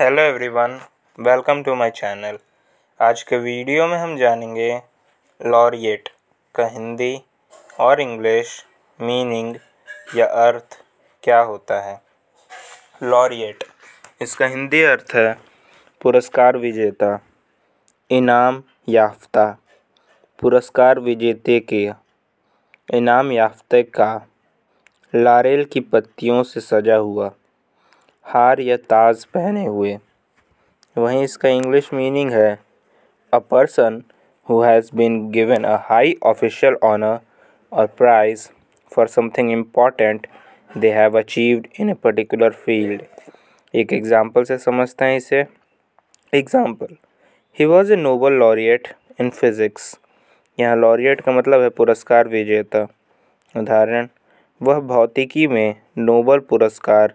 hello everyone welcome to my channel आज के video में हम जानेंगे लॉरिएट का हिंदी और इंग्लिश मीनिंग या अर्थ क्या होता है लॉरिएट इसका हिंदी अर्थ है पुरस्कार विजेता इनाम याफ्ता पुरस्कार विजेते के इनाम याफ्ते का लारेल की पत्तियों से सजा हुआ हार या ताज पहने हुए वहीं इसका इंग्लिश मीनिंग है a person who has been given a high official honour और prize for something important they have achieved in a particular field एक एग्ज़ाम्पल से समझते हैं इसे example he was a Nobel laureate in physics यहाँ laureate का मतलब है पुरस्कार विजेता उदाहरण वह भौतिकी में नोबल पुरस्कार